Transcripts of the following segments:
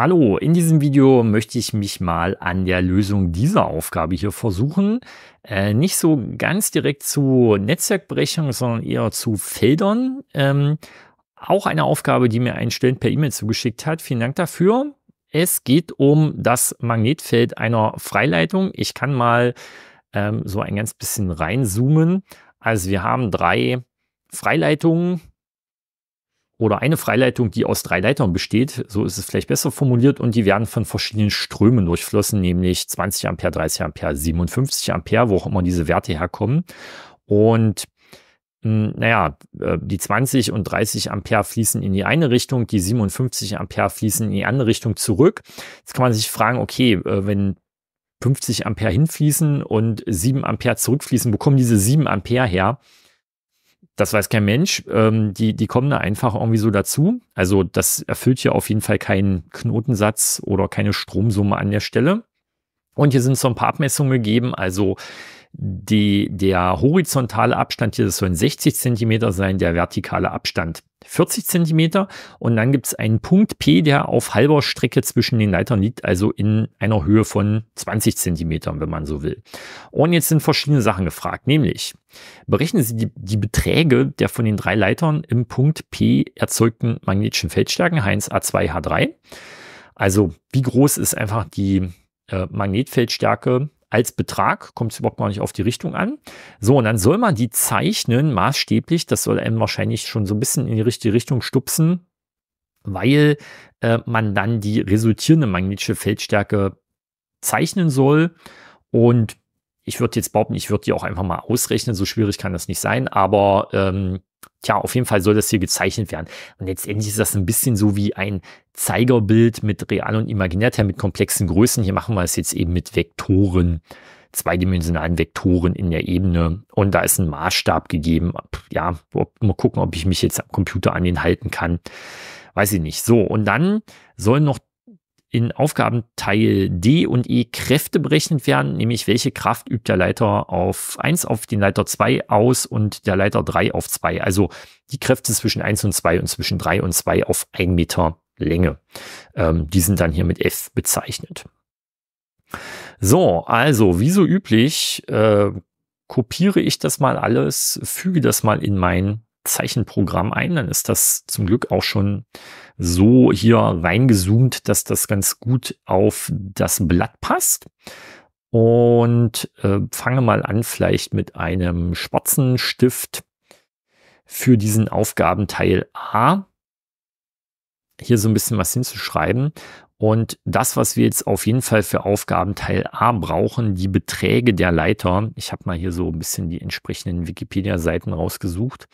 Hallo, in diesem Video möchte ich mich mal an der Lösung dieser Aufgabe hier versuchen. Äh, nicht so ganz direkt zu Netzwerkbrechung, sondern eher zu Feldern. Ähm, auch eine Aufgabe, die mir ein Student per E-Mail zugeschickt hat. Vielen Dank dafür. Es geht um das Magnetfeld einer Freileitung. Ich kann mal ähm, so ein ganz bisschen reinzoomen. Also wir haben drei Freileitungen, oder eine Freileitung, die aus drei Leitern besteht, so ist es vielleicht besser formuliert, und die werden von verschiedenen Strömen durchflossen, nämlich 20 Ampere, 30 Ampere, 57 Ampere, wo auch immer diese Werte herkommen. Und hm, naja, äh, die 20 und 30 Ampere fließen in die eine Richtung, die 57 Ampere fließen in die andere Richtung zurück. Jetzt kann man sich fragen, okay, äh, wenn 50 Ampere hinfließen und 7 Ampere zurückfließen, wo kommen diese 7 Ampere her? das weiß kein Mensch. Ähm, die, die kommen da einfach irgendwie so dazu. Also das erfüllt hier auf jeden Fall keinen Knotensatz oder keine Stromsumme an der Stelle. Und hier sind so ein paar Abmessungen gegeben. Also die, der horizontale Abstand hier soll 60 cm sein, der vertikale Abstand 40 cm. Und dann gibt es einen Punkt P, der auf halber Strecke zwischen den Leitern liegt, also in einer Höhe von 20 cm, wenn man so will. Und jetzt sind verschiedene Sachen gefragt, nämlich berechnen Sie die, die Beträge der von den drei Leitern im Punkt P erzeugten magnetischen Feldstärken, Heinz A2, H3. Also wie groß ist einfach die äh, Magnetfeldstärke als Betrag, kommt es überhaupt gar nicht auf die Richtung an. So, und dann soll man die zeichnen, maßstäblich, das soll einem wahrscheinlich schon so ein bisschen in die richtige Richtung stupsen, weil äh, man dann die resultierende magnetische Feldstärke zeichnen soll. Und ich würde jetzt behaupten, ich würde die auch einfach mal ausrechnen, so schwierig kann das nicht sein, aber ähm, Tja, auf jeden Fall soll das hier gezeichnet werden. Und letztendlich ist das ein bisschen so wie ein Zeigerbild mit real und imaginärter, mit komplexen Größen. Hier machen wir es jetzt eben mit Vektoren, zweidimensionalen Vektoren in der Ebene. Und da ist ein Maßstab gegeben. Ja, mal gucken, ob ich mich jetzt am Computer an den halten kann. Weiß ich nicht. So, und dann sollen noch in Aufgabenteil D und E Kräfte berechnet werden, nämlich welche Kraft übt der Leiter auf 1 auf den Leiter 2 aus und der Leiter 3 auf 2. Also die Kräfte zwischen 1 und 2 und zwischen 3 und 2 auf 1 Meter Länge. Ähm, die sind dann hier mit F bezeichnet. So, also wie so üblich äh, kopiere ich das mal alles, füge das mal in mein Zeichenprogramm ein, dann ist das zum Glück auch schon so hier reingezoomt, dass das ganz gut auf das Blatt passt. Und äh, fange mal an vielleicht mit einem schwarzen Stift für diesen Aufgabenteil A hier so ein bisschen was hinzuschreiben und das, was wir jetzt auf jeden Fall für Aufgabenteil A brauchen, die Beträge der Leiter, ich habe mal hier so ein bisschen die entsprechenden Wikipedia-Seiten rausgesucht,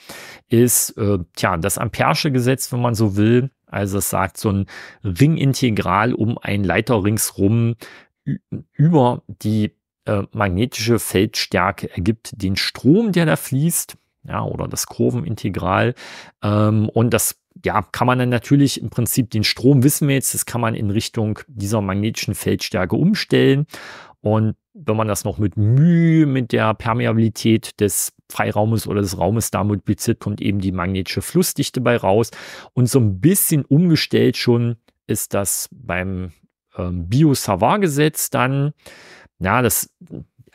ist äh, tja, das Ampersche gesetz wenn man so will. Also es sagt so ein Ringintegral um einen Leiter ringsrum über die äh, magnetische Feldstärke ergibt den Strom, der da fließt ja, oder das Kurvenintegral. Ähm, und das ja, kann man dann natürlich im Prinzip den Strom, wissen wir jetzt, das kann man in Richtung dieser magnetischen Feldstärke umstellen. Und wenn man das noch mit Mühe mit der Permeabilität des Freiraumes oder des Raumes da multipliziert, kommt eben die magnetische Flussdichte bei raus. Und so ein bisschen umgestellt schon ist das beim ähm, bio savar gesetz dann. Ja, das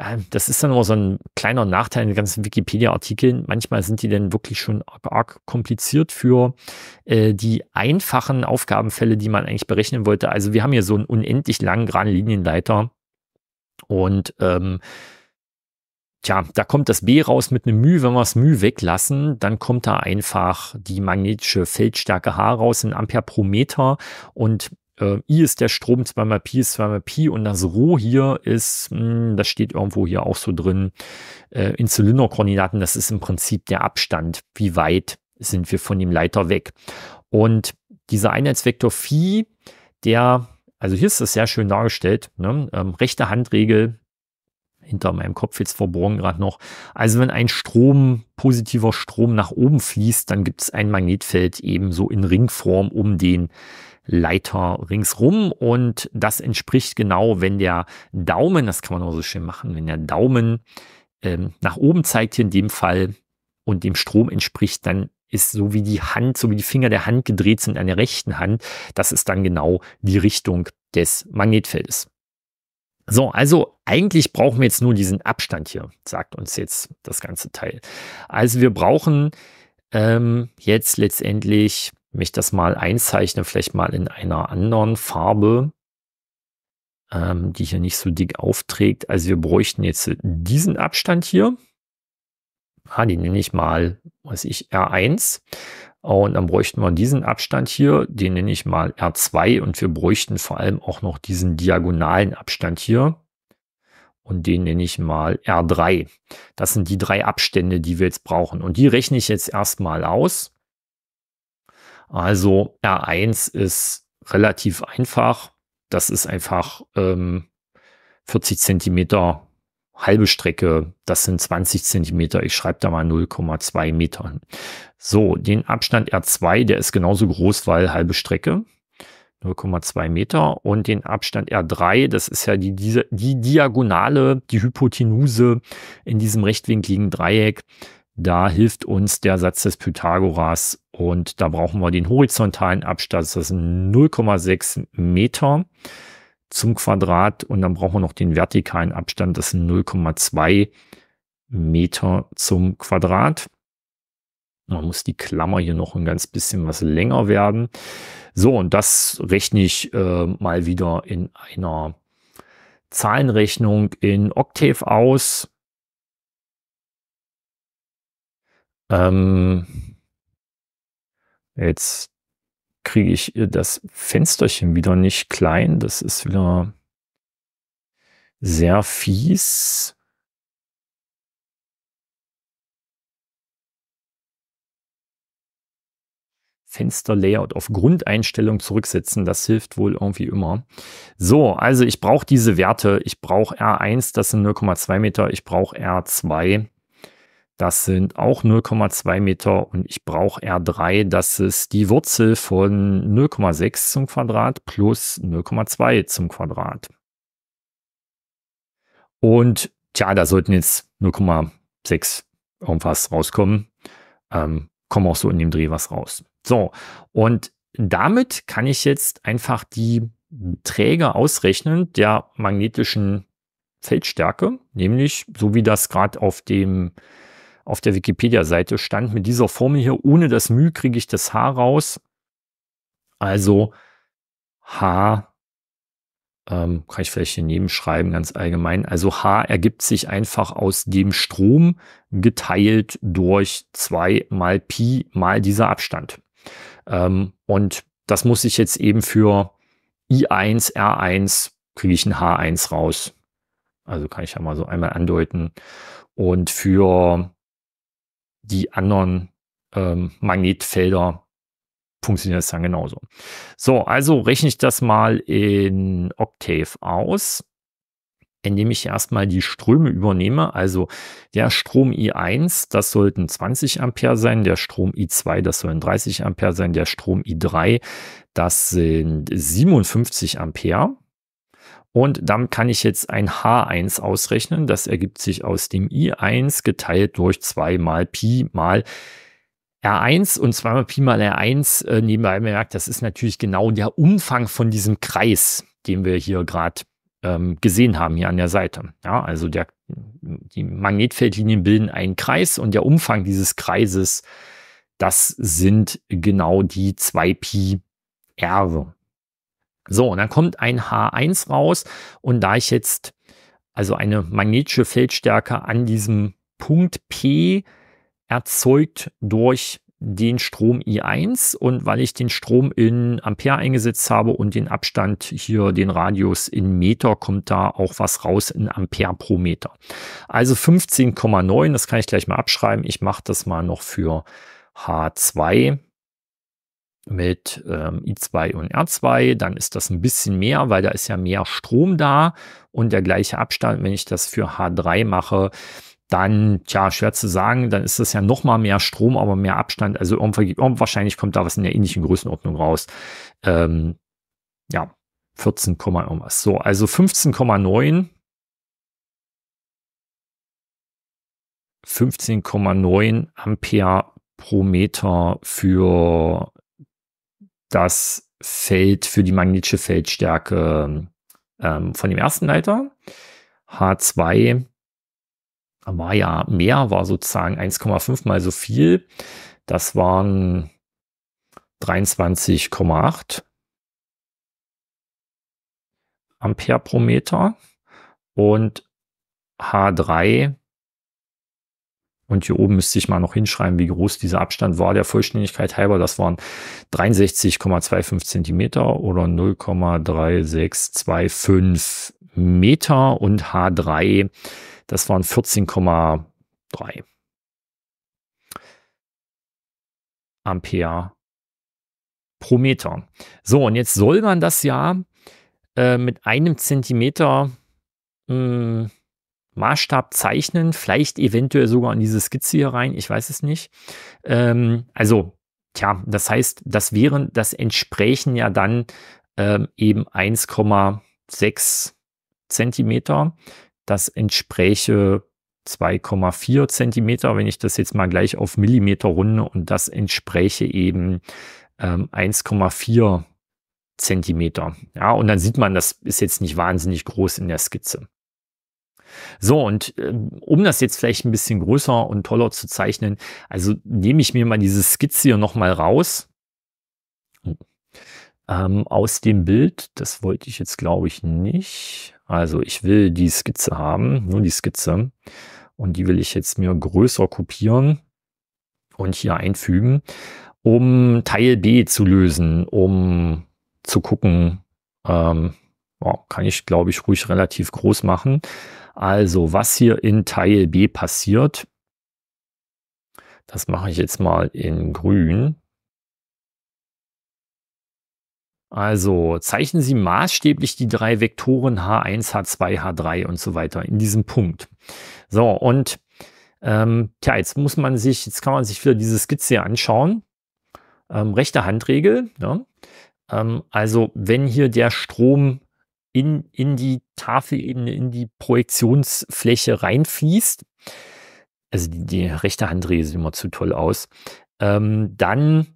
Ah, das ist dann immer so ein kleiner Nachteil in den ganzen Wikipedia-Artikeln. Manchmal sind die dann wirklich schon arg, arg kompliziert für äh, die einfachen Aufgabenfälle, die man eigentlich berechnen wollte. Also wir haben hier so einen unendlich langen geraden Linienleiter und ähm, Tja, da kommt das B raus mit einem Mühe. Wenn wir das Mühe weglassen, dann kommt da einfach die magnetische Feldstärke H raus in Ampere pro Meter. Und äh, I ist der Strom, zweimal Pi ist zweimal Pi und das Rho hier ist, mh, hm, das steht irgendwo hier auch so drin, äh, in Zylinderkoordinaten, das ist im Prinzip der Abstand, wie weit sind wir von dem Leiter weg. Und dieser Einheitsvektor Phi, der, also hier ist das sehr schön dargestellt, ne? ähm, rechte Handregel, hinter meinem Kopf jetzt verborgen gerade noch. Also wenn ein Strom, positiver Strom nach oben fließt, dann gibt es ein Magnetfeld ebenso in Ringform um den Leiter ringsrum und das entspricht genau, wenn der Daumen, das kann man auch so schön machen, wenn der Daumen ähm, nach oben zeigt hier in dem Fall und dem Strom entspricht, dann ist so wie die Hand, so wie die Finger der Hand gedreht sind an der rechten Hand, das ist dann genau die Richtung des Magnetfeldes. So, also eigentlich brauchen wir jetzt nur diesen Abstand hier, sagt uns jetzt das ganze Teil. Also wir brauchen ähm, jetzt letztendlich wenn ich das mal einzeichne, vielleicht mal in einer anderen Farbe, ähm, die hier nicht so dick aufträgt. Also wir bräuchten jetzt diesen Abstand hier. Ah, den nenne ich mal, weiß ich, R1. Und dann bräuchten wir diesen Abstand hier, den nenne ich mal R2 und wir bräuchten vor allem auch noch diesen diagonalen Abstand hier und den nenne ich mal R3. Das sind die drei Abstände, die wir jetzt brauchen und die rechne ich jetzt erstmal aus. Also R1 ist relativ einfach. Das ist einfach ähm, 40 cm halbe Strecke. Das sind 20 cm. Ich schreibe da mal 0,2 Meter. So, den Abstand R2, der ist genauso groß, weil halbe Strecke. 0,2 Meter und den Abstand R3, das ist ja die, diese, die Diagonale, die Hypotenuse in diesem rechtwinkligen Dreieck. Da hilft uns der Satz des Pythagoras und da brauchen wir den horizontalen Abstand, das sind 0,6 Meter zum Quadrat. Und dann brauchen wir noch den vertikalen Abstand, das sind 0,2 Meter zum Quadrat. Man muss die Klammer hier noch ein ganz bisschen was länger werden. So, und das rechne ich äh, mal wieder in einer Zahlenrechnung in Octave aus. Ähm, Jetzt kriege ich das Fensterchen wieder nicht klein. Das ist wieder sehr fies. Fensterlayout auf Grundeinstellung zurücksetzen. Das hilft wohl irgendwie immer. So, also ich brauche diese Werte. Ich brauche R1, das sind 0,2 Meter. Ich brauche R2, das sind auch 0,2 Meter und ich brauche R3. Das ist die Wurzel von 0,6 zum Quadrat plus 0,2 zum Quadrat. Und tja, da sollten jetzt 0,6 irgendwas rauskommen. Ähm, kommen auch so in dem Dreh was raus. So, und damit kann ich jetzt einfach die Träger ausrechnen der magnetischen Feldstärke, nämlich so wie das gerade auf dem auf der Wikipedia-Seite stand, mit dieser Formel hier, ohne das μ kriege ich das h raus. Also h ähm, kann ich vielleicht hier neben schreiben, ganz allgemein. Also H ergibt sich einfach aus dem Strom geteilt durch 2 mal Pi mal dieser Abstand. Ähm, und das muss ich jetzt eben für I1, R1 kriege ich ein H1 raus. Also kann ich ja mal so einmal andeuten. Und für die anderen ähm, Magnetfelder funktionieren es dann genauso. So, also rechne ich das mal in Octave aus, indem ich erstmal die Ströme übernehme. Also der Strom I1, das sollten 20 Ampere sein, der Strom I2, das sollen 30 Ampere sein, der Strom I3, das sind 57 Ampere. Und damit kann ich jetzt ein H1 ausrechnen. Das ergibt sich aus dem I1 geteilt durch 2 mal Pi mal R1 und 2 mal Pi mal R1. Äh, nebenbei bemerkt, das ist natürlich genau der Umfang von diesem Kreis, den wir hier gerade ähm, gesehen haben, hier an der Seite. Ja, also der, die Magnetfeldlinien bilden einen Kreis und der Umfang dieses Kreises, das sind genau die 2 Pi R. So, und dann kommt ein H1 raus und da ich jetzt also eine magnetische Feldstärke an diesem Punkt P erzeugt durch den Strom I1 und weil ich den Strom in Ampere eingesetzt habe und den Abstand hier, den Radius in Meter, kommt da auch was raus in Ampere pro Meter. Also 15,9, das kann ich gleich mal abschreiben. Ich mache das mal noch für H2 mit ähm, I2 und R2, dann ist das ein bisschen mehr, weil da ist ja mehr Strom da und der gleiche Abstand, wenn ich das für H3 mache, dann, tja, schwer zu sagen, dann ist das ja nochmal mehr Strom, aber mehr Abstand. Also wahrscheinlich kommt da was in der ähnlichen Größenordnung raus. Ähm, ja, 14, irgendwas. So, also 15,9. 15,9 Ampere pro Meter für das Feld für die magnetische Feldstärke ähm, von dem ersten Leiter. H2 war ja mehr, war sozusagen 1,5 mal so viel. Das waren 23,8 Ampere pro Meter. Und H3 und hier oben müsste ich mal noch hinschreiben, wie groß dieser Abstand war, der Vollständigkeit halber. Das waren 63,25 Zentimeter oder 0,3625 Meter und H3, das waren 14,3 Ampere pro Meter. So, und jetzt soll man das ja äh, mit einem Zentimeter mh, hm, Maßstab zeichnen, vielleicht eventuell sogar in diese Skizze hier rein, ich weiß es nicht. Ähm, also, tja, das heißt, das wären, das entsprechen ja dann ähm, eben 1,6 Zentimeter. Das entspräche 2,4 Zentimeter, wenn ich das jetzt mal gleich auf Millimeter runde und das entspräche eben ähm, 1,4 Zentimeter. Ja, und dann sieht man, das ist jetzt nicht wahnsinnig groß in der Skizze. So, und äh, um das jetzt vielleicht ein bisschen größer und toller zu zeichnen, also nehme ich mir mal diese Skizze hier nochmal raus ähm, aus dem Bild. Das wollte ich jetzt, glaube ich, nicht. Also ich will die Skizze haben, nur die Skizze. Und die will ich jetzt mir größer kopieren und hier einfügen, um Teil B zu lösen, um zu gucken, ähm, kann ich, glaube ich, ruhig relativ groß machen. Also was hier in Teil B passiert, das mache ich jetzt mal in grün. Also zeichnen Sie maßstäblich die drei Vektoren H1, H2, H3 und so weiter in diesem Punkt. So, und ähm, tja, jetzt muss man sich, jetzt kann man sich wieder diese Skizze hier anschauen. Ähm, rechte Handregel. Ja. Ne? Ähm, also, wenn hier der Strom in, in die Tafelebene, in die Projektionsfläche reinfließt. Also die, die rechte Handrehe sieht immer zu toll aus. Ähm, dann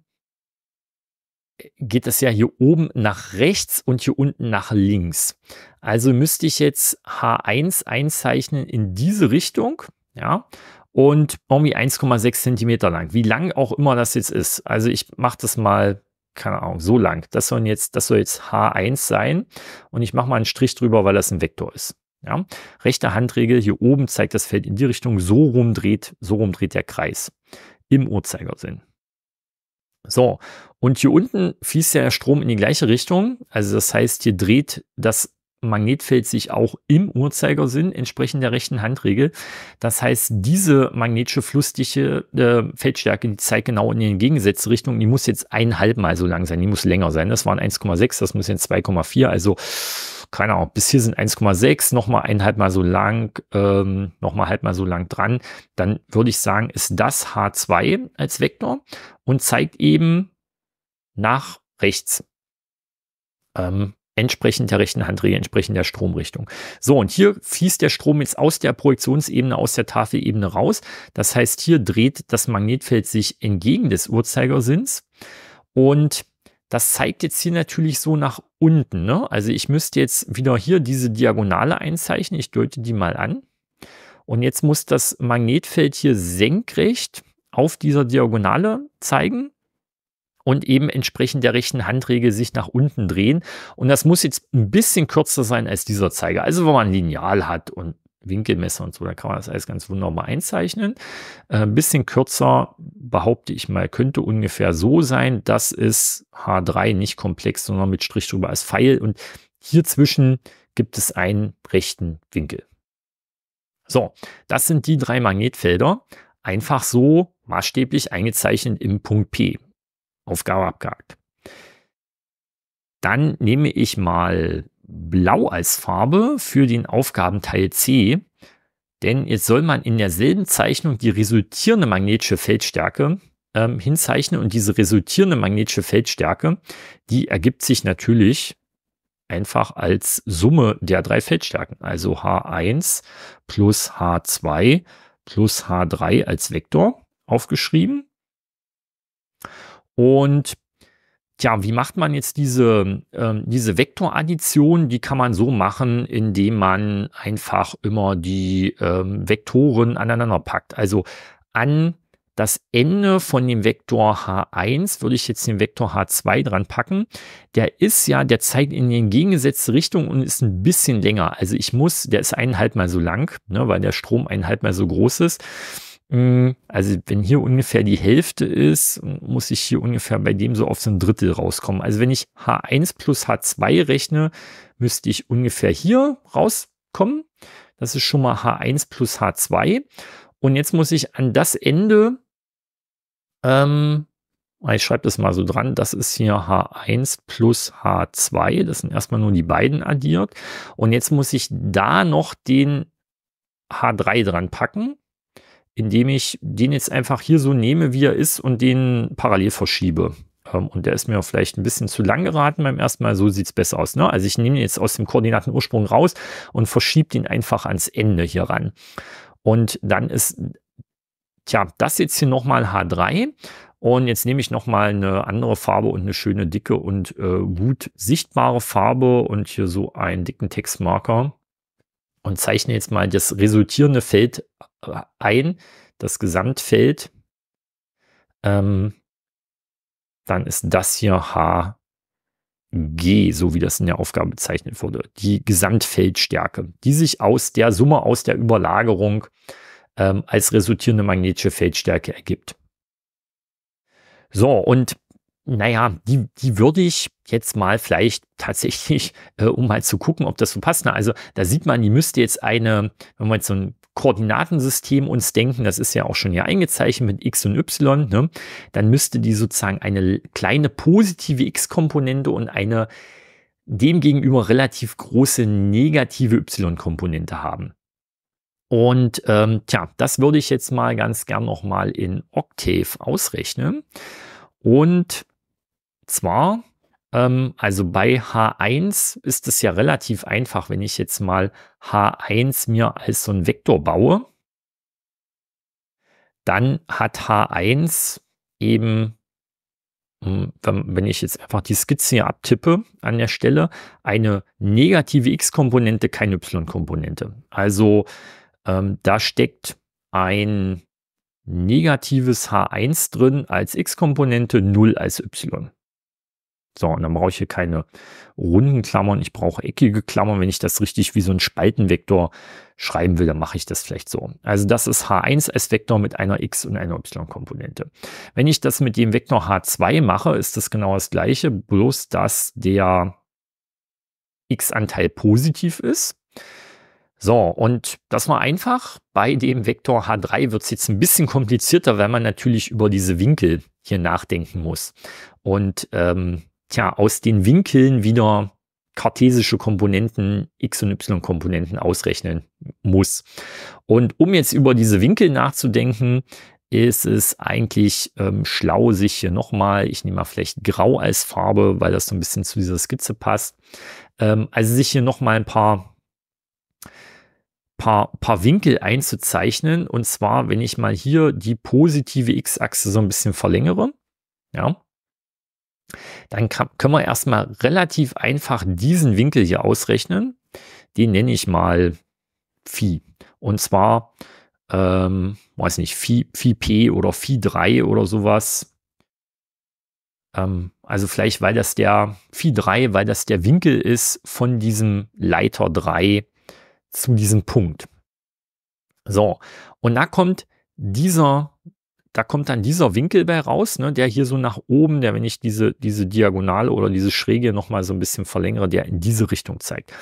geht es ja hier oben nach rechts und hier unten nach links. Also müsste ich jetzt H1 einzeichnen in diese Richtung, ja, und irgendwie 1,6 Zentimeter lang, wie lang auch immer das jetzt ist. Also ich mache das mal keine Ahnung, so lang. Das soll jetzt, das soll jetzt H1 sein und ich mache mal einen Strich drüber, weil das ein Vektor ist. Ja? Rechte Handregel hier oben zeigt das Feld in die Richtung, so rumdreht, so rumdreht der Kreis im Uhrzeigersinn. So, und hier unten fließt der Strom in die gleiche Richtung. Also das heißt, hier dreht das Magnetfeld sich auch im Uhrzeigersinn entsprechend der rechten Handregel. Das heißt, diese magnetische Flussdichte äh, Feldstärke, die zeigt genau in die entgegengesetzte Richtung. Die muss jetzt einhalb Mal so lang sein, die muss länger sein. Das waren 1,6, das muss jetzt 2,4, also keine Ahnung, bis hier sind 1,6, nochmal einhalb Mal so lang, ähm, nochmal halb mal so lang dran. Dann würde ich sagen, ist das H2 als Vektor und zeigt eben nach rechts. Ähm, entsprechend der rechten Handregel, entsprechend der Stromrichtung. So, und hier fließt der Strom jetzt aus der Projektionsebene, aus der Tafelebene raus. Das heißt, hier dreht das Magnetfeld sich entgegen des Uhrzeigersinns und das zeigt jetzt hier natürlich so nach unten. Ne? Also ich müsste jetzt wieder hier diese Diagonale einzeichnen. Ich deute die mal an. Und jetzt muss das Magnetfeld hier senkrecht auf dieser Diagonale zeigen und eben entsprechend der rechten Handregel sich nach unten drehen. Und das muss jetzt ein bisschen kürzer sein als dieser Zeiger. Also wenn man ein Lineal hat und Winkelmesser und so, da kann man das alles ganz wunderbar einzeichnen. Äh, ein bisschen kürzer, behaupte ich mal, könnte ungefähr so sein, Das ist H3 nicht komplex, sondern mit Strich drüber als Pfeil und hier zwischen gibt es einen rechten Winkel. So, das sind die drei Magnetfelder, einfach so maßstäblich eingezeichnet im Punkt P. Aufgabe abgehakt. Dann nehme ich mal Blau als Farbe für den Aufgabenteil C, denn jetzt soll man in derselben Zeichnung die resultierende magnetische Feldstärke ähm, hinzeichnen und diese resultierende magnetische Feldstärke, die ergibt sich natürlich einfach als Summe der drei Feldstärken, also H1 plus H2 plus H3 als Vektor aufgeschrieben und Tja, wie macht man jetzt diese, äh, diese Vektoraddition? Die kann man so machen, indem man einfach immer die äh, Vektoren aneinander packt. Also an das Ende von dem Vektor H1 würde ich jetzt den Vektor H2 dran packen. Der ist ja, der zeigt in die entgegengesetzte Richtung und ist ein bisschen länger. Also ich muss, der ist eineinhalb mal so lang, ne, weil der Strom eineinhalb mal so groß ist. Mhm. Also wenn hier ungefähr die Hälfte ist, muss ich hier ungefähr bei dem so auf so ein Drittel rauskommen. Also wenn ich H1 plus H2 rechne, müsste ich ungefähr hier rauskommen. Das ist schon mal H1 plus H2. Und jetzt muss ich an das Ende, ähm, ich schreibe das mal so dran, das ist hier H1 plus H2. Das sind erstmal nur die beiden addiert. Und jetzt muss ich da noch den H3 dran packen indem ich den jetzt einfach hier so nehme, wie er ist und den parallel verschiebe. Ähm, und der ist mir vielleicht ein bisschen zu lang geraten beim ersten Mal. So sieht es besser aus. Ne? Also ich nehme ihn jetzt aus dem Koordinatenursprung raus und verschiebe den einfach ans Ende hier ran. Und dann ist, tja, das jetzt hier nochmal H3. Und jetzt nehme ich nochmal eine andere Farbe und eine schöne dicke und äh, gut sichtbare Farbe und hier so einen dicken Textmarker und zeichne jetzt mal das resultierende Feld ein, das Gesamtfeld, ähm, dann ist das hier HG, so wie das in der Aufgabe bezeichnet wurde, die Gesamtfeldstärke, die sich aus der Summe aus der Überlagerung ähm, als resultierende magnetische Feldstärke ergibt. So, und naja, die, die würde ich jetzt mal vielleicht tatsächlich, äh, um mal zu gucken, ob das so passt. Na, also da sieht man, die müsste jetzt eine, wenn man jetzt so ein Koordinatensystem uns denken, das ist ja auch schon hier eingezeichnet mit x und y, ne? dann müsste die sozusagen eine kleine positive x-Komponente und eine demgegenüber relativ große negative y-Komponente haben. Und ähm, tja, das würde ich jetzt mal ganz gern nochmal in Octave ausrechnen. Und zwar ähm, also bei H1 ist es ja relativ einfach, wenn ich jetzt mal H1 mir als so einen Vektor baue, dann hat H1 eben, hm, wenn ich jetzt einfach die Skizze hier abtippe an der Stelle, eine negative x-Komponente, keine y-Komponente. Also ähm, da steckt ein negatives H1 drin als x-Komponente, 0 als y. So, und dann brauche ich hier keine runden Klammern, ich brauche eckige Klammern. Wenn ich das richtig wie so ein Spaltenvektor schreiben will, dann mache ich das vielleicht so. Also das ist H1 als Vektor mit einer X- und einer Y-Komponente. Wenn ich das mit dem Vektor H2 mache, ist das genau das gleiche, bloß dass der X-Anteil positiv ist. So, und das war einfach. Bei dem Vektor H3 wird es jetzt ein bisschen komplizierter, weil man natürlich über diese Winkel hier nachdenken muss. Und ähm, tja, aus den Winkeln wieder kartesische Komponenten, x- und y-Komponenten ausrechnen muss. Und um jetzt über diese Winkel nachzudenken, ist es eigentlich ähm, schlau, sich hier nochmal, ich nehme mal vielleicht grau als Farbe, weil das so ein bisschen zu dieser Skizze passt, ähm, also sich hier nochmal ein paar, paar, paar Winkel einzuzeichnen. Und zwar, wenn ich mal hier die positive x-Achse so ein bisschen verlängere, ja, dann kann, können wir erstmal relativ einfach diesen Winkel hier ausrechnen. Den nenne ich mal Phi. Und zwar, ähm, weiß nicht, Phi, Phi P oder Phi 3 oder sowas. Ähm, also vielleicht, weil das der Phi 3, weil das der Winkel ist von diesem Leiter 3 zu diesem Punkt. So, und da kommt dieser da kommt dann dieser Winkel bei raus, ne, der hier so nach oben, der, wenn ich diese, diese Diagonale oder diese Schräge nochmal so ein bisschen verlängere, der in diese Richtung zeigt.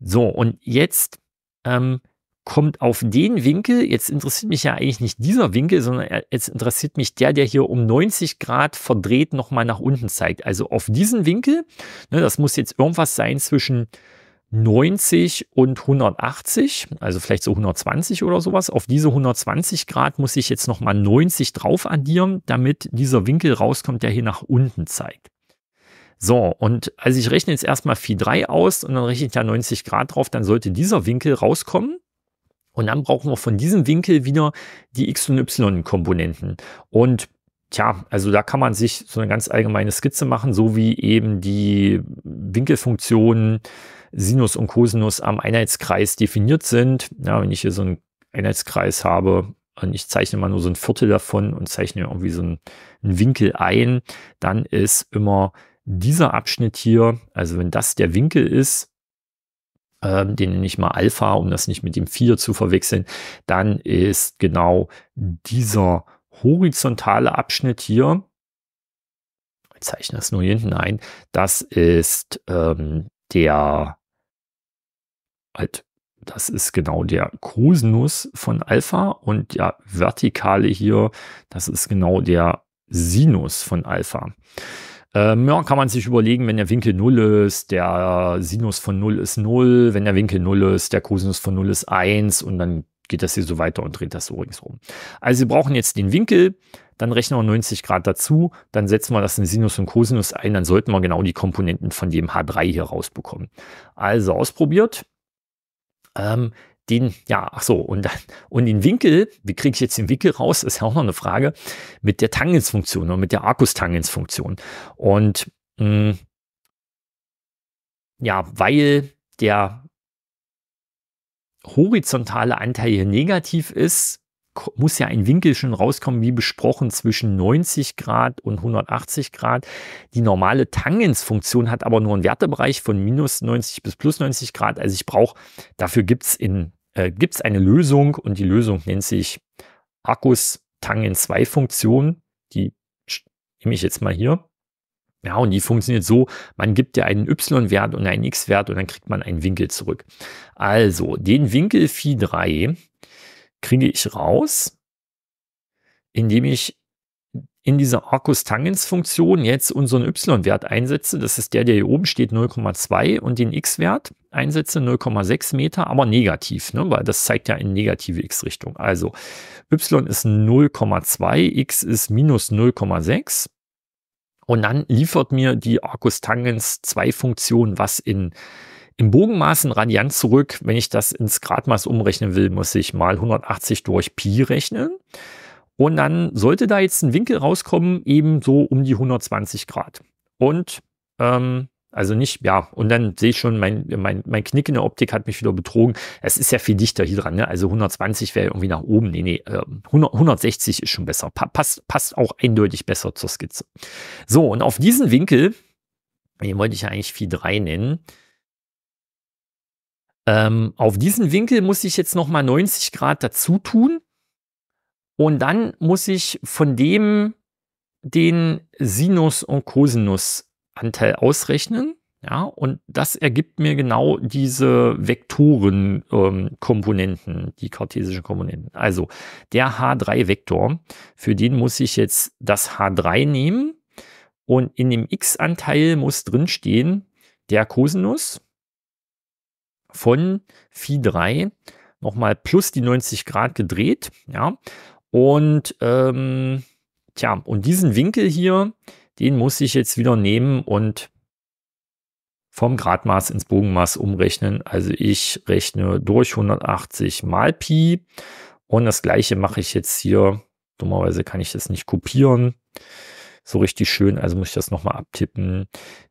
So, und jetzt ähm, kommt auf den Winkel, jetzt interessiert mich ja eigentlich nicht dieser Winkel, sondern jetzt interessiert mich der, der hier um 90 Grad verdreht nochmal nach unten zeigt. Also auf diesen Winkel, ne, das muss jetzt irgendwas sein zwischen 90 und 180, also vielleicht so 120 oder sowas. Auf diese 120 Grad muss ich jetzt nochmal 90 drauf addieren, damit dieser Winkel rauskommt, der hier nach unten zeigt. So, und also ich rechne jetzt erstmal Phi 3 aus und dann rechne ich da 90 Grad drauf, dann sollte dieser Winkel rauskommen. Und dann brauchen wir von diesem Winkel wieder die x- und y-Komponenten. Und Tja, also da kann man sich so eine ganz allgemeine Skizze machen, so wie eben die Winkelfunktionen Sinus und Cosinus am Einheitskreis definiert sind. Ja, wenn ich hier so einen Einheitskreis habe und ich zeichne mal nur so ein Viertel davon und zeichne irgendwie so einen, einen Winkel ein, dann ist immer dieser Abschnitt hier, also wenn das der Winkel ist, ähm, den nenne ich mal Alpha, um das nicht mit dem 4 zu verwechseln, dann ist genau dieser horizontale Abschnitt hier, ich zeichne das nur hinten ein, das ist ähm, der halt, das ist genau der Cosinus von Alpha und der Vertikale hier, das ist genau der Sinus von Alpha. Ähm, ja, kann man sich überlegen, wenn der Winkel 0 ist, der Sinus von 0 ist 0, wenn der Winkel 0 ist, der Cosinus von 0 ist 1 und dann geht das hier so weiter und dreht das so ringsrum. Also wir brauchen jetzt den Winkel, dann rechnen wir 90 Grad dazu, dann setzen wir das in Sinus und Cosinus ein, dann sollten wir genau die Komponenten von dem H3 hier rausbekommen. Also ausprobiert. Ähm, den, ja, ach so, und, und den Winkel, wie kriege ich jetzt den Winkel raus, ist ja auch noch eine Frage, mit der Tangensfunktion oder mit der Arcus-Tangensfunktion. Und mh, hm, ja, weil der horizontale Anteil hier negativ ist, muss ja ein Winkel schon rauskommen, wie besprochen, zwischen 90 Grad und 180 Grad. Die normale Tangensfunktion hat aber nur einen Wertebereich von minus 90 bis plus 90 Grad. Also ich brauche, dafür gibt es äh, gibt's eine Lösung und die Lösung nennt sich Akkus Tangens 2 Funktion. Die nehme ich jetzt mal hier. Ja, und die funktioniert so, man gibt ja einen y-Wert und einen x-Wert und dann kriegt man einen Winkel zurück. Also, den Winkel Phi 3 kriege ich raus, indem ich in dieser Arcus-Tangens-Funktion jetzt unseren y-Wert einsetze. Das ist der, der hier oben steht, 0,2 und den x-Wert einsetze, 0,6 Meter, aber negativ, ne? weil das zeigt ja in negative x-Richtung. Also y ist 0,2, x ist minus 0,6 und dann liefert mir die Arcus-Tangens 2-Funktion, was in im Bogenmaßen radiant zurück. Wenn ich das ins Gradmaß umrechnen will, muss ich mal 180 durch Pi rechnen. Und dann sollte da jetzt ein Winkel rauskommen, eben so um die 120 Grad. Und ähm, also nicht, ja, und dann sehe ich schon, mein, mein, mein Knick in der Optik hat mich wieder betrogen. Es ist ja viel dichter hier dran, ne? Also 120 wäre irgendwie nach oben. Nee, nee, 100, ähm, 160 ist schon besser. Pa passt, passt auch eindeutig besser zur Skizze. So, und auf diesen Winkel, den wollte ich ja eigentlich Phi 3 nennen, ähm, auf diesen Winkel muss ich jetzt nochmal 90 Grad dazu tun. Und dann muss ich von dem den Sinus- und Cosinus-Anteil ausrechnen. Ja, und das ergibt mir genau diese Vektorenkomponenten, ähm, die kartesischen Komponenten. Also der H3-Vektor, für den muss ich jetzt das H3 nehmen und in dem x-Anteil muss drinstehen der Cosinus von Phi 3 nochmal plus die 90 Grad gedreht. Ja, und ähm, tja, und diesen Winkel hier, den muss ich jetzt wieder nehmen und vom Gradmaß ins Bogenmaß umrechnen. Also ich rechne durch 180 mal Pi und das gleiche mache ich jetzt hier. Dummerweise kann ich das nicht kopieren so richtig schön, also muss ich das nochmal abtippen.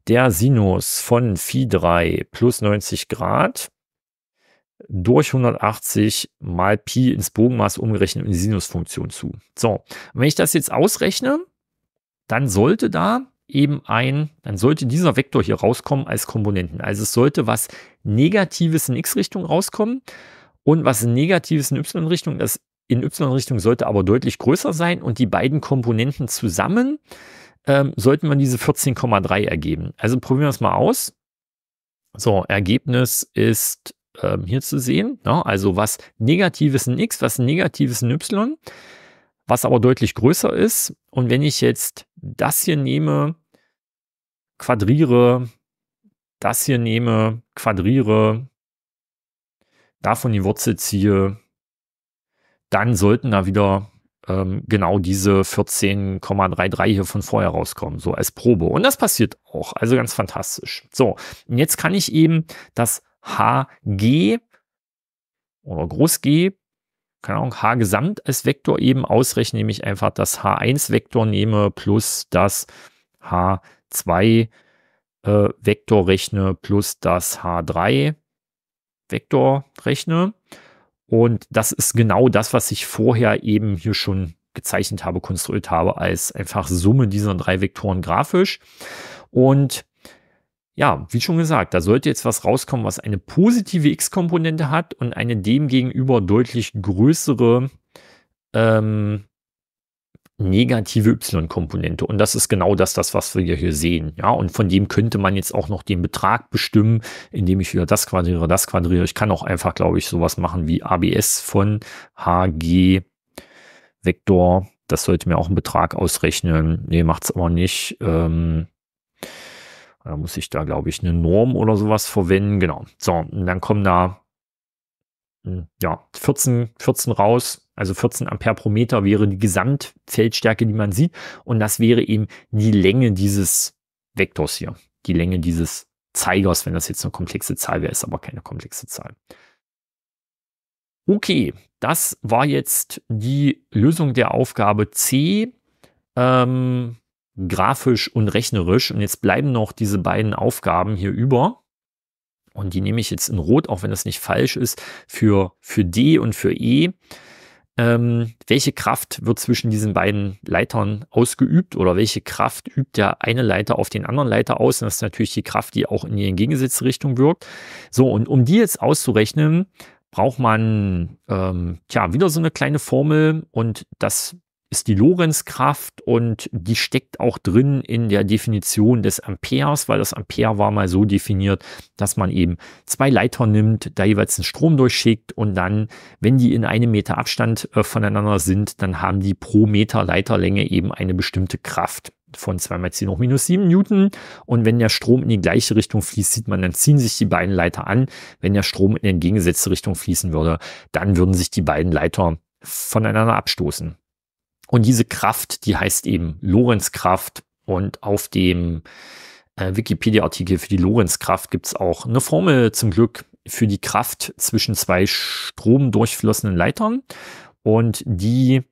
Der Sinus von Phi 3 plus 90 Grad durch 180 mal Pi ins Bogenmaß umgerechnet in die Sinusfunktion zu. So, wenn ich das jetzt ausrechne, dann sollte da eben ein, dann sollte dieser Vektor hier rauskommen als Komponenten. Also es sollte was Negatives in x-Richtung rauskommen und was Negatives in y-Richtung. Das in Y-Richtung sollte aber deutlich größer sein und die beiden Komponenten zusammen ähm, sollten man diese 14,3 ergeben. Also probieren wir es mal aus. So, Ergebnis ist ähm, hier zu sehen. Ja, ne? also was Negatives in X, was Negatives in Y, was aber deutlich größer ist. Und wenn ich jetzt das hier nehme, quadriere, das hier nehme, quadriere, davon die Wurzel ziehe, dann sollten da wieder ähm, genau diese 14,33 hier von vorher rauskommen, so als Probe. Und das passiert auch, also ganz fantastisch. So, und jetzt kann ich eben das HG oder Groß G, keine Ahnung, H gesamt als Vektor eben ausrechnen, nämlich einfach das H1-Vektor nehme plus das H2 äh, Vektor rechne plus das H3 Vektor rechne. Und das ist genau das, was ich vorher eben hier schon gezeichnet habe, konstruiert habe, als einfach Summe dieser drei Vektoren grafisch. Und ja, wie schon gesagt, da sollte jetzt was rauskommen, was eine positive x-Komponente hat und eine demgegenüber deutlich größere ähm, negative Y-Komponente. Und das ist genau das, das, was wir hier sehen. Ja, und von dem könnte man jetzt auch noch den Betrag bestimmen, indem ich wieder das quadriere, das quadriere. Ich kann auch einfach, glaube ich, sowas machen wie ABS von HG Vektor. Das sollte mir auch einen Betrag ausrechnen. Nee, macht's aber nicht. Ähm, da muss ich da, glaube ich, eine Norm oder sowas verwenden. Genau. So, und dann kommen da hm, ja, 14, 14 raus also 14 Ampere pro Meter wäre die Gesamtfeldstärke, die man sieht. Und das wäre eben die Länge dieses Vektors hier. Die Länge dieses Zeigers, wenn das jetzt eine komplexe Zahl wäre, ist aber keine komplexe Zahl. Okay, das war jetzt die Lösung der Aufgabe C, ähm, grafisch und rechnerisch. Und jetzt bleiben noch diese beiden Aufgaben hier über. Und die nehme ich jetzt in Rot, auch wenn das nicht falsch ist, für, für D und für E ähm, welche Kraft wird zwischen diesen beiden Leitern ausgeübt oder welche Kraft übt der eine Leiter auf den anderen Leiter aus? Und das ist natürlich die Kraft, die auch in die Gegensatzrichtung wirkt. So, und um die jetzt auszurechnen, braucht man ähm, tja, wieder so eine kleine Formel und das ist die Lorenzkraft und die steckt auch drin in der Definition des Amperes, weil das Ampere war mal so definiert, dass man eben zwei Leiter nimmt, da jeweils einen Strom durchschickt und dann, wenn die in einem Meter Abstand äh, voneinander sind, dann haben die pro Meter Leiterlänge eben eine bestimmte Kraft von 2 mal 10 hoch minus 7 Newton. Und wenn der Strom in die gleiche Richtung fließt, sieht man, dann ziehen sich die beiden Leiter an. Wenn der Strom in entgegengesetzte Richtung fließen würde, dann würden sich die beiden Leiter voneinander abstoßen. Und diese Kraft, die heißt eben Lorenzkraft. Und auf dem äh, Wikipedia-Artikel für die Lorenzkraft gibt es auch eine Formel zum Glück für die Kraft zwischen zwei stromdurchflossenen Leitern. Und die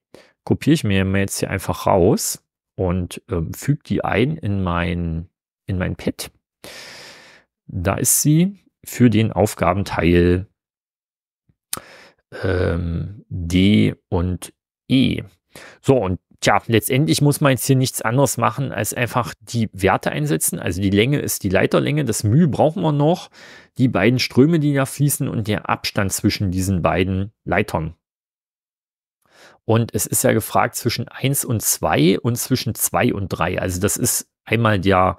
kopiere ich mir jetzt hier einfach raus und ähm, füge die ein in mein, in mein Pad. Da ist sie für den Aufgabenteil ähm, D und E. So, und tja, letztendlich muss man jetzt hier nichts anderes machen, als einfach die Werte einsetzen. Also die Länge ist die Leiterlänge, das μ brauchen wir noch, die beiden Ströme, die da fließen und der Abstand zwischen diesen beiden Leitern. Und es ist ja gefragt zwischen 1 und 2 und zwischen 2 und 3. Also das ist einmal der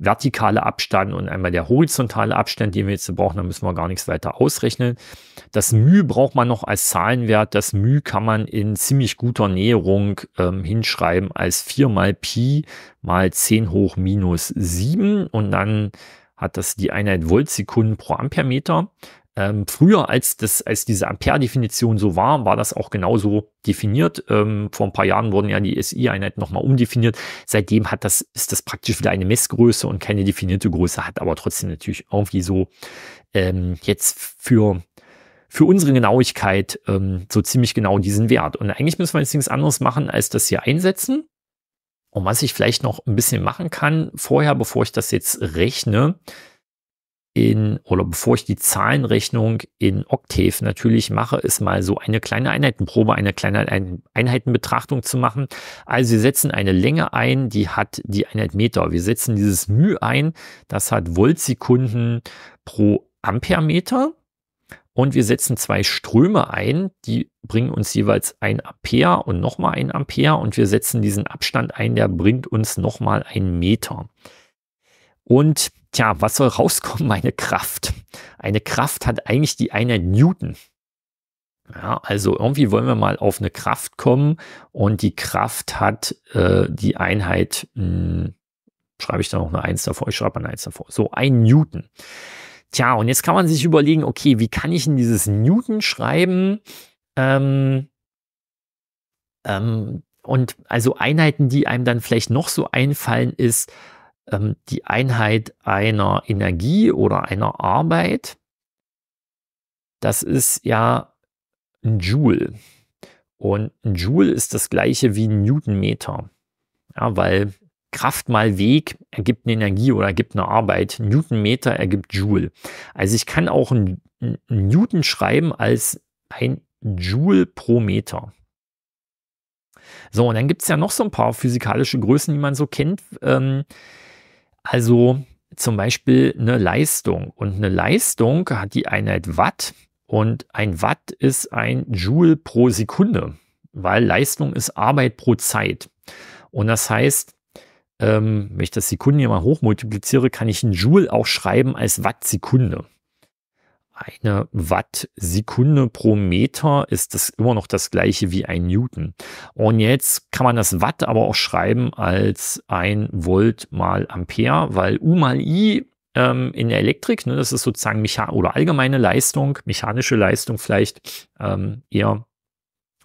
vertikale Abstand und einmal der horizontale Abstand, den wir jetzt brauchen, da müssen wir gar nichts weiter ausrechnen. Das μ braucht man noch als Zahlenwert. Das μ kann man in ziemlich guter Näherung ähm, hinschreiben als 4 mal Pi mal 10 hoch minus 7 und dann hat das die Einheit Voltsekunden pro Ampermeter. Ähm, früher, als, das, als diese Ampere-Definition so war, war das auch genauso definiert. Ähm, vor ein paar Jahren wurden ja die SI-Einheiten nochmal umdefiniert. Seitdem hat das, ist das praktisch wieder eine Messgröße und keine definierte Größe, hat aber trotzdem natürlich irgendwie so ähm, jetzt für, für unsere Genauigkeit ähm, so ziemlich genau diesen Wert. Und eigentlich müssen wir jetzt nichts anderes machen, als das hier einsetzen. Und was ich vielleicht noch ein bisschen machen kann, vorher, bevor ich das jetzt rechne, in oder bevor ich die Zahlenrechnung in Octave natürlich mache, ist mal so eine kleine Einheitenprobe, eine kleine Einheitenbetrachtung zu machen. Also wir setzen eine Länge ein, die hat die Einheit Meter. Wir setzen dieses μ ein, das hat Voltsekunden pro Amperemeter. Und wir setzen zwei Ströme ein, die bringen uns jeweils ein Ampere und nochmal ein Ampere. Und wir setzen diesen Abstand ein, der bringt uns nochmal einen Meter. Und Tja, was soll rauskommen? Eine Kraft. Eine Kraft hat eigentlich die einer Newton. Ja, also irgendwie wollen wir mal auf eine Kraft kommen und die Kraft hat äh, die Einheit, mh, hm, schreibe ich da noch eine Eins davor, ich schreibe eine Eins davor, so ein Newton. Tja, und jetzt kann man sich überlegen, okay, wie kann ich in dieses Newton schreiben? Ähm, ähm, und also Einheiten, die einem dann vielleicht noch so einfallen, ist ähm, die Einheit einer Energie oder einer Arbeit, das ist ja ein Joule. Und ein Joule ist das gleiche wie ein Newtonmeter. Ja, weil Kraft mal Weg ergibt eine Energie oder ergibt eine Arbeit. Newtonmeter ergibt Joule. Also ich kann auch ein, ein Newton schreiben als ein Joule pro Meter. So, und dann gibt es ja noch so ein paar physikalische Größen, die man so kennt. Ähm, also zum Beispiel eine Leistung. Und eine Leistung hat die Einheit Watt und ein Watt ist ein Joule pro Sekunde, weil Leistung ist Arbeit pro Zeit. Und das heißt, ähm, wenn ich das Sekunden hier mal hochmultipliziere, kann ich ein Joule auch schreiben als Wattsekunde eine Wattsekunde pro Meter ist das immer noch das gleiche wie ein Newton. Und jetzt kann man das Watt aber auch schreiben als ein Volt mal Ampere, weil U mal I ähm, in der Elektrik, ne, das ist sozusagen Mecha oder allgemeine Leistung, mechanische Leistung vielleicht ähm, eher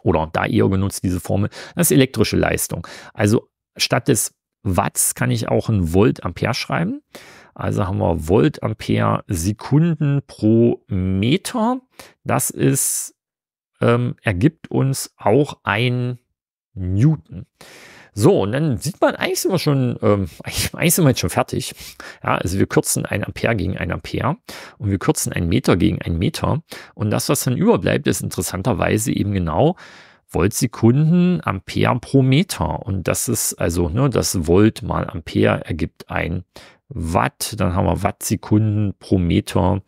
oder da eher genutzt diese Formel, das ist elektrische Leistung. Also statt des Watts kann ich auch ein Volt Ampere schreiben. Also haben wir Volt, Ampere, Sekunden pro Meter. Das ist, ähm, ergibt uns auch ein Newton. So, und dann sieht man, eigentlich sind wir schon, ähm, eigentlich sind wir jetzt schon fertig. Ja, also wir kürzen ein Ampere gegen ein Ampere und wir kürzen ein Meter gegen ein Meter. Und das, was dann überbleibt, ist interessanterweise eben genau Volt Sekunden Ampere pro Meter. Und das ist also, ne, das Volt mal Ampere ergibt ein Newton. Watt, dann haben wir Wattsekunden pro Meter.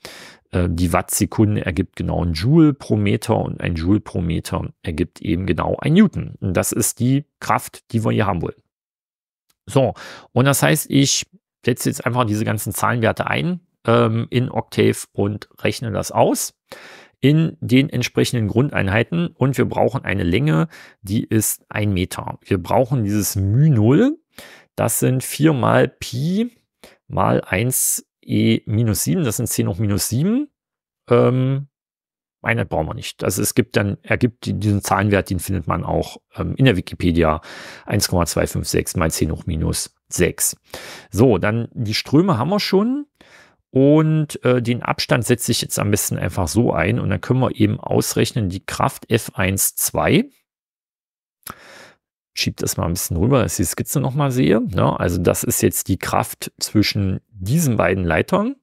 Äh, die Wattsekunde ergibt genau ein Joule pro Meter und ein Joule pro Meter ergibt eben genau ein Newton. Und das ist die Kraft, die wir hier haben wollen. So, und das heißt, ich setze jetzt einfach diese ganzen Zahlenwerte ein ähm, in Octave und rechne das aus in den entsprechenden Grundeinheiten und wir brauchen eine Länge, die ist ein Meter. Wir brauchen dieses μ0, das sind 4 mal Pi mal 1e minus 7, das sind 10 hoch minus 7. Ähm, eine brauchen wir nicht. Also es gibt dann, ergibt diesen Zahlenwert, den findet man auch ähm, in der Wikipedia 1,256 mal 10 hoch minus 6. So, dann die Ströme haben wir schon. Und äh, den Abstand setze ich jetzt am besten einfach so ein. Und dann können wir eben ausrechnen die Kraft F1,2 schiebe das mal ein bisschen rüber, dass ich die Skizze nochmal sehe. Ja, ne? also das ist jetzt die Kraft zwischen diesen beiden Leitern.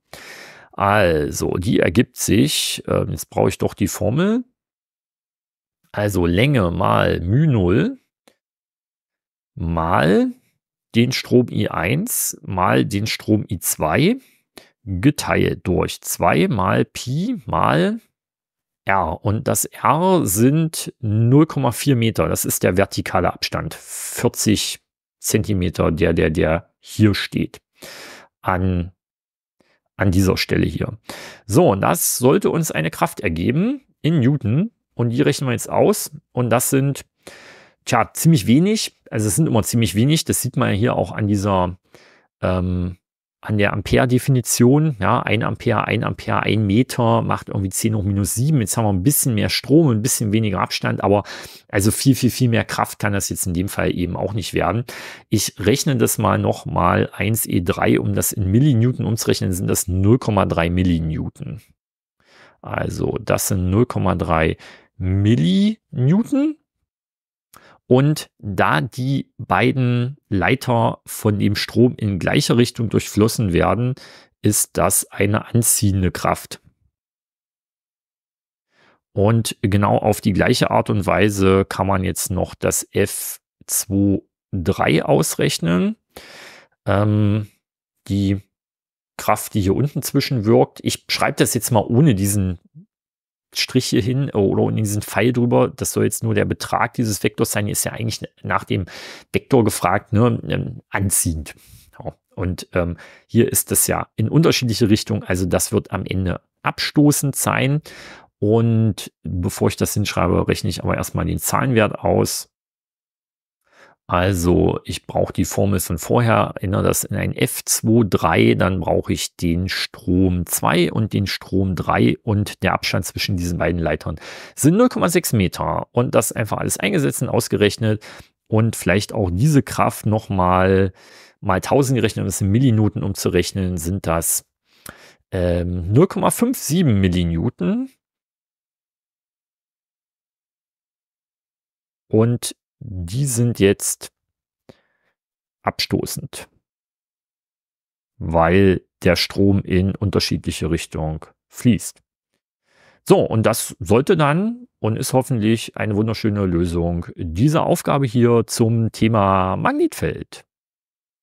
Also, die ergibt sich, äh, jetzt brauche ich doch die Formel. Also Länge mal μ0 mal den Strom I1 mal den Strom I2 geteilt durch 2 mal Pi mal R. Und das R sind 0,4 Meter. Das ist der vertikale Abstand. 40 Zentimeter, der, der, der hier steht. An, an dieser Stelle hier. So, und das sollte uns eine Kraft ergeben in Newton. Und die rechnen wir jetzt aus. Und das sind, tja, ziemlich wenig. Also es sind immer ziemlich wenig. Das sieht man ja hier auch an dieser ähm, an der Ampere-Definition, ja, 1 Ampere, 1 Ampere, 1 Meter macht irgendwie 10 hoch minus 7. Jetzt haben wir ein bisschen mehr Strom, ein bisschen weniger Abstand, aber also viel, viel, viel mehr Kraft kann das jetzt in dem Fall eben auch nicht werden. Ich rechne das mal nochmal 1E3, e um das in Millinewton umzurechnen, sind das 0,3 Millinewton. Also das sind 0,3 Millinewton und da die beiden Leiter von dem Strom in gleiche Richtung durchflossen werden, ist das eine anziehende Kraft. Und genau auf die gleiche Art und Weise kann man jetzt noch das F23 ausrechnen. Ähm, die Kraft, die hier unten zwischenwirkt. Ich schreibe das jetzt mal ohne diesen Strich hier hin oh, oder in diesen Pfeil drüber, das soll jetzt nur der Betrag dieses Vektors sein, ist ja eigentlich nach dem Vektor gefragt, ne, ähm, anziehend. Und ähm, hier ist das ja in unterschiedliche Richtungen, also das wird am Ende abstoßend sein. Und bevor ich das hinschreibe, rechne ich aber erstmal den Zahlenwert aus. Also ich brauche die Formel von vorher, erinnere das in ein F23, dann brauche ich den Strom 2 und den Strom 3 und der Abstand zwischen diesen beiden Leitern sind 0,6 Meter und das einfach alles eingesetzt und ausgerechnet und vielleicht auch diese Kraft nochmal mal 1000 gerechnet, um es in Millinuten umzurechnen, sind das ähm, 0,57 Millinuten. Und die sind jetzt abstoßend, weil der Strom in unterschiedliche Richtungen fließt. So, und das sollte dann und ist hoffentlich eine wunderschöne Lösung dieser Aufgabe hier zum Thema Magnetfeld.